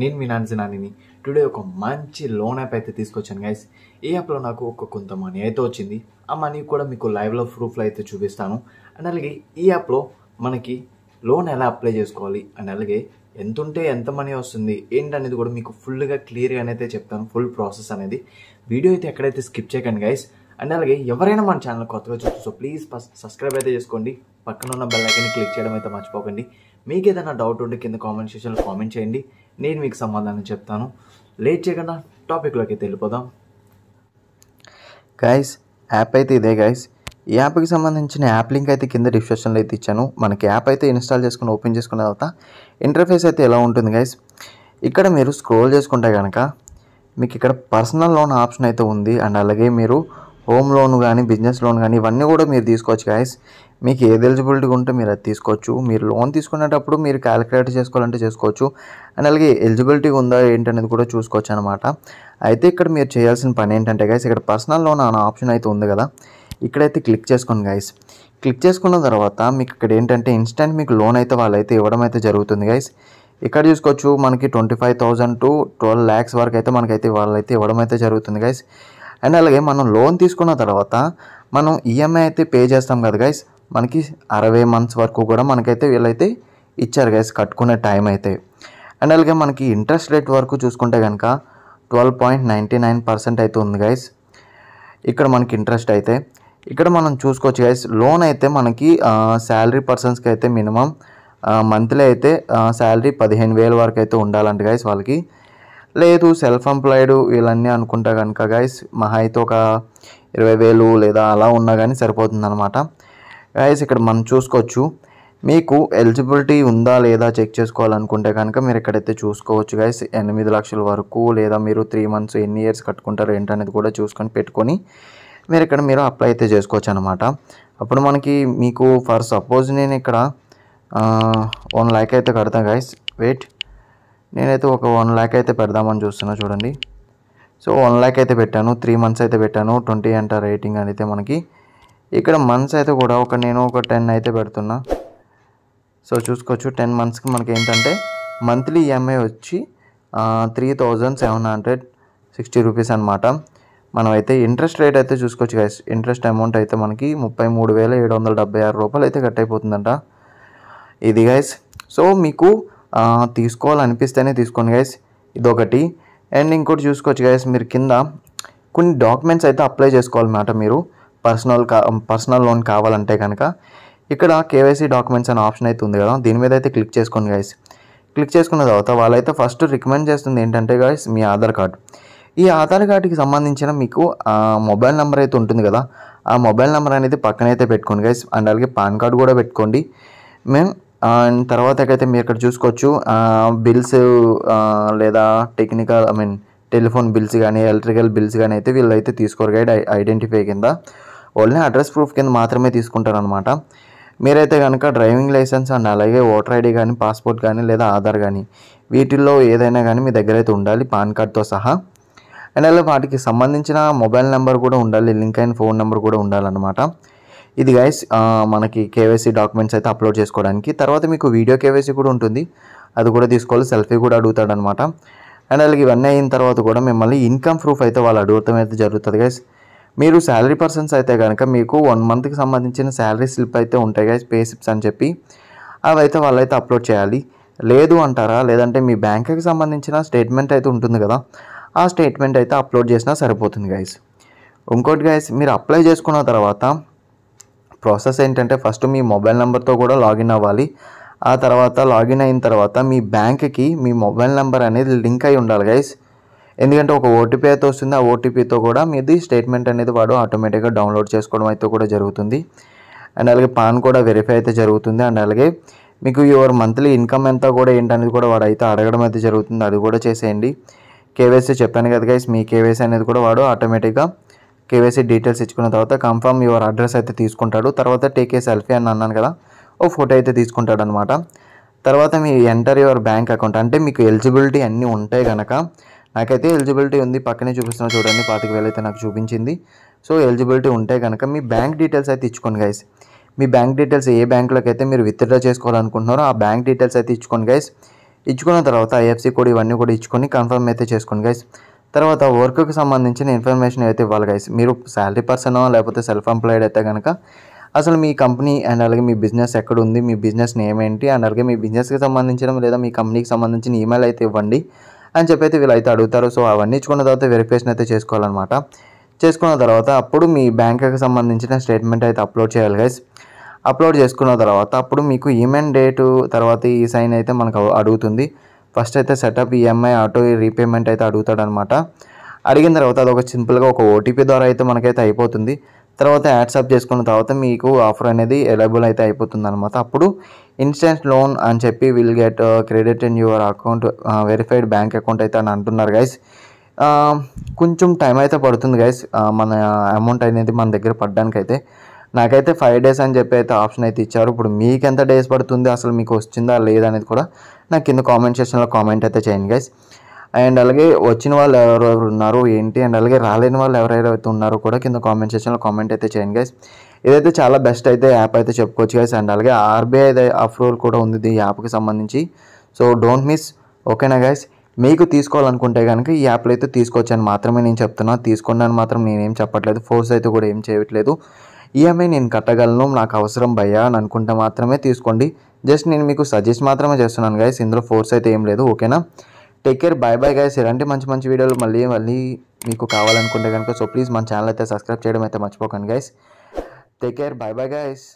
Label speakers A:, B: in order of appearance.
A: నేను మీ నాన్సినానిని టుడే ఒక మంచి లోన్ యాప్ అయితే తీసుకొచ్చాను గైస్ ఈ యాప్లో నాకు ఒక కొంత మనీ అయితే వచ్చింది ఆ మనీ కూడా మీకు లైవ్లో ప్రూఫ్లో అయితే చూపిస్తాను అండ్ అలాగే ఈ యాప్లో మనకి లోన్ ఎలా అప్లై చేసుకోవాలి అండ్ అలాగే ఎంత ఉంటే ఎంత మనీ వస్తుంది ఏంటనేది కూడా మీకు ఫుల్గా క్లియర్గా అయితే చెప్తాను ఫుల్ ప్రాసెస్ అనేది వీడియో అయితే ఎక్కడైతే స్కిప్ చేయకండి గైస్ అండ్ అలాగే ఎవరైనా మన ఛానల్ కొత్తగా చూస్తూ ప్లీజ్ ఫస్ట్ సబ్స్క్రైబ్ అయితే చేసుకోండి పక్కన ఉన్న బెల్ ఐకన్ క్లిక్ చేయడం అయితే మర్చిపోకండి మీకు ఏదైనా డౌట్ ఉంటే కింద కామెంట్ సెక్షన్లో కామెంట్ చేయండి నేను మీకు సమాధానం చెప్తాను లేట్ చేయకుండా టాపిక్లోకి అయితే వెళ్ళిపోదాం గైస్ యాప్ అయితే ఇదే గైస్ ఈ యాప్కి సంబంధించిన యాప్ లింక్ అయితే కింద డిస్క్రిప్షన్లో అయితే ఇచ్చాను మనకి యాప్ అయితే ఇన్స్టాల్ చేసుకుని ఓపెన్ చేసుకున్న తర్వాత ఇంటర్ఫేస్ అయితే ఎలా ఉంటుంది గైస్ ఇక్కడ మీరు స్క్రోల్ చేసుకుంటే కనుక మీకు ఇక్కడ పర్సనల్ లోన్ ఆప్షన్ అయితే ఉంది అండ్ అలాగే మీరు హోమ్ లోన్ కానీ బిజినెస్ లోన్ కానీ ఇవన్నీ కూడా మీరు తీసుకోవచ్చు గాయస్ మీకు ఏది ఎలిజిబిలిటీ ఉంటే మీరు అది తీసుకోవచ్చు మీరు లోన్ తీసుకునేటప్పుడు మీరు క్యాలిక్యులేట్ చేసుకోవాలంటే చేసుకోవచ్చు అండ్ అలాగే ఎలిజిబిలిటీ ఉందా ఏంటనేది కూడా చూసుకోవచ్చు అనమాట అయితే ఇక్కడ మీరు చేయాల్సిన పని ఏంటంటే గైస్ ఇక్కడ పర్సనల్ లోన్ అనే ఆప్షన్ అయితే ఉంది కదా ఇక్కడైతే క్లిక్ చేసుకోండి గైస్ క్లిక్ చేసుకున్న తర్వాత మీకు ఇక్కడ ఏంటంటే ఇన్స్టెంట్ మీకు లోన్ అయితే వాళ్ళైతే ఇవ్వడం అయితే జరుగుతుంది గైస్ ఇక్కడ చూసుకోవచ్చు మనకి twenty five thousand to twelve lakhs వరకు అయితే మనకైతే వాళ్ళైతే ఇవ్వడం అయితే జరుగుతుంది గైస్ అండ్ అలాగే మనం లోన్ తీసుకున్న తర్వాత మనం ఈఎంఐ e అయితే పే చేస్తాం కదా గైస్ మనకి అరవై మంత్స్ వరకు కూడా మనకైతే వీళ్ళైతే ఇచ్చారు గైస్ కట్టుకునే టైం అయితే అండ్ అలాగే మనకి ఇంట్రెస్ట్ రేట్ వరకు చూసుకుంటే కనుక twelve point ninety nine percent అయితే ఉంది గైస్ ఇక్కడ మనకి ఇంట్రెస్ట్ అయితే ఇక్కడ మనం చూసుకోవచ్చు గైస్ లోన్ అయితే మనకి శాలరీ పర్సన్స్కి అయితే మినిమం మంత్లీ అయితే శాలరీ పదిహేను వేల వరకు అయితే ఉండాలంట గైస్ వాళ్ళకి లేదు సెల్ఫ్ ఎంప్లాయిడ్ వీళ్ళన్నీ అనుకుంటా కనుక గైస్ మహా అయితే ఒక ఇరవై వేలు లేదా అలా ఉన్నా కానీ సరిపోతుంది అనమాట గాయస్ ఇక్కడ మనం చూసుకోవచ్చు మీకు ఎలిజిబిలిటీ ఉందా లేదా చెక్ చేసుకోవాలనుకుంటే కనుక మీరు ఇక్కడైతే చూసుకోవచ్చు గాయస్ ఎనిమిది లక్షల వరకు లేదా మీరు త్రీ మంత్స్ ఎన్ని ఇయర్స్ కట్టుకుంటారు ఏంటనేది కూడా చూసుకొని పెట్టుకొని మీరు ఇక్కడ మీరు అప్లై అయితే చేసుకోవచ్చు అనమాట అప్పుడు మనకి మీకు ఫర్ సపోజ్ నేను ఇక్కడ వన్ ల్యాక్ అయితే కడతాను గైస్ వెయిట్ నేనైతే ఒక వన్ ల్యాక్ అయితే పెడదామని చూస్తున్నా చూడండి సో వన్ ల్యాక్ అయితే పెట్టాను త్రీ మంత్స్ అయితే పెట్టాను ట్వంటీ అంటే రేటింగ్ అనేది మనకి ఇక్కడ మంత్స్ అయితే కూడా ఒక నేను ఒక టెన్ అయితే పెడుతున్నా సో చూసుకోవచ్చు టెన్ మంత్స్కి మనకి ఏంటంటే మంత్లీ ఈఎంఐ వచ్చి three thousand seven hundred sixty rupees అనమాట మనమైతే ఇంట్రెస్ట్ రేట్ అయితే చూసుకోవచ్చు గైస్ ఇంట్రెస్ట్ అమౌంట్ అయితే మనకి ముప్పై మూడు వేల ఏడు వందల డెబ్బై ఆరు రూపాయలు అయితే కట్ అయిపోతుందంట ఇది గైస్ సో మీకు తీసుకోవాలనిపిస్తేనే తీసుకోండి గైస్ ఇదొకటి అండ్ ఇంకోటి చూసుకోవచ్చు గైస్ మీరు కింద కొన్ని డాక్యుమెంట్స్ అయితే అప్లై చేసుకోవాలన్నమాట మీరు పర్సనల్ కా పర్సనల్ లోన్ కావాలంటే కనుక ఇక్కడ కేవైసీ డాక్యుమెంట్స్ అనే ఆప్షన్ అయితే ఉంది కదా దీని మీద అయితే క్లిక్ చేసుకోండి గాయస్ క్లిక్ చేసుకున్న తర్వాత వాళ్ళైతే ఫస్ట్ రికమెండ్ చేస్తుంది ఏంటంటే గాయస్ మీ ఆధార్ కార్డు ఈ ఆధార్ కార్డుకి సంబంధించిన మీకు మొబైల్ నెంబర్ అయితే ఉంటుంది కదా ఆ మొబైల్ నెంబర్ అనేది పక్కనైతే పెట్టుకోండి గాయస్ అండ్ అలాగే పాన్ కార్డు కూడా పెట్టుకోండి మేము అండ్ తర్వాతకైతే మీరు ఇక్కడ చూసుకోవచ్చు బిల్స్ లేదా technical I mean telephone bills కానీ ఎలక్ట్రికల్ బిల్స్ కానీ అయితే వీళ్ళైతే తీసుకోరు గైడ్ ఐడెంటిఫై కింద ఓన్లీ అడ్రస్ ప్రూఫ్ కింద మాత్రమే తీసుకుంటారనమాట మీరైతే కనుక డ్రైవింగ్ లైసెన్స్ అండ్ అలాగే ఓటర్ ఐడి కానీ పాస్పోర్ట్ కానీ లేదా ఆధార్ కానీ వీటిల్లో ఏదైనా కానీ మీ దగ్గర అయితే ఉండాలి పాన్ కార్డ్తో సహా అండ్ అలా వాటికి సంబంధించిన మొబైల్ నెంబర్ కూడా ఉండాలి లింక్ అయిన ఫోన్ నెంబర్ కూడా ఉండాలన్నమాట ఇది గైస్ మనకి కేవైసీ డాక్యుమెంట్స్ అయితే అప్లోడ్ చేసుకోవడానికి తర్వాత మీకు వీడియో కేవైసీ కూడా ఉంటుంది అది కూడా తీసుకోవాలి సెల్ఫీ కూడా అడుగుతాడనమాట అండ్ అలాగే ఇవన్నీ అయిన తర్వాత కూడా మిమ్మల్ని ఇన్కమ్ ప్రూఫ్ అయితే వాళ్ళు అడుగుతాం అయితే జరుగుతుంది గైస్ మీరు శాలరీ పర్సన్స్ అయితే కనుక మీకు వన్ మంత్కి సంబంధించిన శాలరీ స్లిప్ అయితే ఉంటాయి కదా పే స్లిప్స్ అని చెప్పి అవైతే వాళ్ళైతే అప్లోడ్ చేయాలి లేదు అంటారా లేదంటే మీ బ్యాంక్కి సంబంధించిన స్టేట్మెంట్ అయితే ఉంటుంది కదా ఆ స్టేట్మెంట్ అయితే అప్లోడ్ చేసినా సరిపోతుంది గైస్ ఇంకోటి గైస్ మీరు అప్లై చేసుకున్న తర్వాత ప్రాసెస్ ఏంటంటే ఫస్ట్ మీ మొబైల్ నెంబర్తో కూడా లాగిన్ అవ్వాలి ఆ తర్వాత లాగిన్ అయిన తర్వాత మీ బ్యాంక్కి మీ మొబైల్ నెంబర్ అనేది లింక్ అయి ఉండాలి గైస్ ఎందుకంటే ఒక ఓటీపీ అయితే వస్తుంది ఆ ఓటీపీతో కూడా మీది స్టేట్మెంట్ అనేది వాడు ఆటోమేటిక్గా డౌన్లోడ్ చేసుకోవడం అయితే కూడా జరుగుతుంది అండ్ అలాగే పాన్ కూడా వెరిఫై అయితే జరుగుతుంది అండ్ అలాగే మీకు యువర్ మంత్లీ ఇన్కమ్ ఎంత కూడా ఏంటనేది కూడా వాడు అయితే అడగడం అయితే జరుగుతుంది అది కూడా చేసేయండి కేవైసీ చెప్పాను కదా గైస్ మీ కేవైసీ అనేది కూడా వాడు ఆటోమేటిక్గా కేవైసీ డీటెయిల్స్ ఇచ్చుకున్న తర్వాత కన్ఫర్మ్ యువర్ అడ్రస్ అయితే తీసుకుంటాడు తర్వాత టేకే సెల్ఫీ అని అన్నాను కదా ఓ ఫోటో అయితే తీసుకుంటాడు అనమాట తర్వాత మీ ఎంటర్ యువర్ బ్యాంక్ అకౌంట్ అంటే మీకు ఎలిజిబిలిటీ అన్నీ ఉంటాయి కనుక నాకైతే ఎలిజిబిలిటీ ఉంది పక్కనే చూపిస్తున్నా చూడండి పాతిక వేలైతే నాకు చూపించింది సో ఎలిజిబిలిటీ ఉంటే కనుక మీ బ్యాంక్ డీటెయిల్స్ అయితే ఇచ్చుకోండి గైస్ మీ బ్యాంక్ డీటెయిల్స్ ఏ బ్యాంక్లోకి అయితే మీరు విత్డ్రా చేసుకోవాలనుకుంటున్నారో ఆ బ్యాంక్ డీటెయిల్స్ అయితే ఇచ్చుకోండి గైస్ ఇచ్చుకున్న తర్వాత ఐఎఫ్సీ కోడ్ ఇవన్నీ కూడా ఇచ్చుకొని కన్ఫర్మ్ అయితే చేసుకోండి గైస్ తర్వాత వర్క్కి సంబంధించిన ఇన్ఫర్మేషన్ అయితే ఇవ్వాలి గైస్ మీరు శాలరీ పర్సనో లేకపోతే సెల్ఫ్ ఎంప్లాయిడ్ అయితే కనుక అసలు మీ కంపెనీ అండ్ అలాగే మీ బిజినెస్ ఎక్కడ ఉంది మీ బిజినెస్ నేమ్ ఏంటి అండ్ అలాగే మీ బిజినెస్కి సంబంధించిన లేదా మీ కంపెనీకి సంబంధించిన ఈమెయిల్ అయితే ఇవ్వండి అని చెప్పి అయితే వీళ్ళు అయితే అడుగుతారు సో అవన్నీ ఇచ్చుకున్న తర్వాత వెరిఫికేషన్ అయితే చేసుకోవాలన్నమాట చేసుకున్న తర్వాత అప్పుడు మీ బ్యాంక్కి సంబంధించిన స్టేట్మెంట్ అయితే అప్లోడ్ చేయాలి గైస్ అప్లోడ్ చేసుకున్న తర్వాత అప్పుడు మీకు ఈమెయిన్ డేటు తర్వాత ఈ సైన్ అయితే మనకు అడుగుతుంది ఫస్ట్ అయితే సెటప్ ఈఎంఐ ఆటో రీపేమెంట్ అయితే అడుగుతాడనమాట అడిగిన తర్వాత అది ఒక సింపుల్గా ఒక ఓటీపీ ద్వారా అయితే మనకైతే అయిపోతుంది తర్వాత యాడ్సప్ చేసుకున్న తర్వాత మీకు ఆఫర్ అనేది అవైలబుల్ అయితే అయిపోతుంది అనమాట అప్పుడు ఇన్స్టెంట్ లోన్ అని చెప్పి will get uh, credit in your account uh, verified bank account అయితే అని అంటున్నారు గైస్ కొంచెం టైం అయితే పడుతుంది గైస్ మన అమౌంట్ అనేది మన దగ్గర పడడానికి అయితే నాకైతే ఫైవ్ డేస్ అని చెప్పి అయితే ఆప్షన్ అయితే ఇచ్చారు ఇప్పుడు మీకు ఎంత డేస్ పడుతుంది అసలు మీకు వచ్చిందా లేదా అనేది కూడా నాకు కింద కామెంట్ సెక్షన్లో కామెంట్ అయితే చేయండి గైస్ అండ్ అలాగే వచ్చిన వాళ్ళు ఎవరెవరు ఉన్నారు ఏంటి అండ్ అలాగే రాలేని వాళ్ళు ఎవరెవరైతే ఉన్నారో కూడా కింద కామెంట్ సెక్షన్లో కామెంట్ అయితే చేయండి గైస్ ఇదైతే చాలా బెస్ట్ అయితే యాప్ అయితే చెప్పుకోవచ్చు గైస్ అండ్ అలాగే ఆర్బీఐ అప్రూవల్ కూడా ఉంది ఈ యాప్కి సంబంధించి సో డోంట్ మిస్ ఓకేనా గైస్ మీకు తీసుకోవాలనుకుంటే కనుక ఈ యాప్లో అయితే తీసుకొచ్చాను మాత్రమే నేను చెప్తున్నా తీసుకున్నాను మాత్రం నేనేం చెప్పట్లేదు ఫోర్స్ అయితే కూడా ఏం చేయట్లేదు ఈఎంఐ నేను కట్టగలను నాకు అవసరం భయ్యా అని అనుకుంటే మాత్రమే తీసుకోండి జస్ట్ నేను మీకు సజెస్ట్ మాత్రమే చేస్తున్నాను గైస్ ఇందులో ఫోర్స్ అయితే ఏం లేదు ఓకేనా take care bye bye guys ఇలాంటి మంచి మంచి వీడియోలు మళ్ళీ మళ్ళీ మీకు కావాలనుకుంటే కనుక సో ప్లీజ్ మన ఛానల్ అయితే సబ్స్క్రైబ్ చేయడం అయితే మర్చిపోకండి guys take care bye bye guys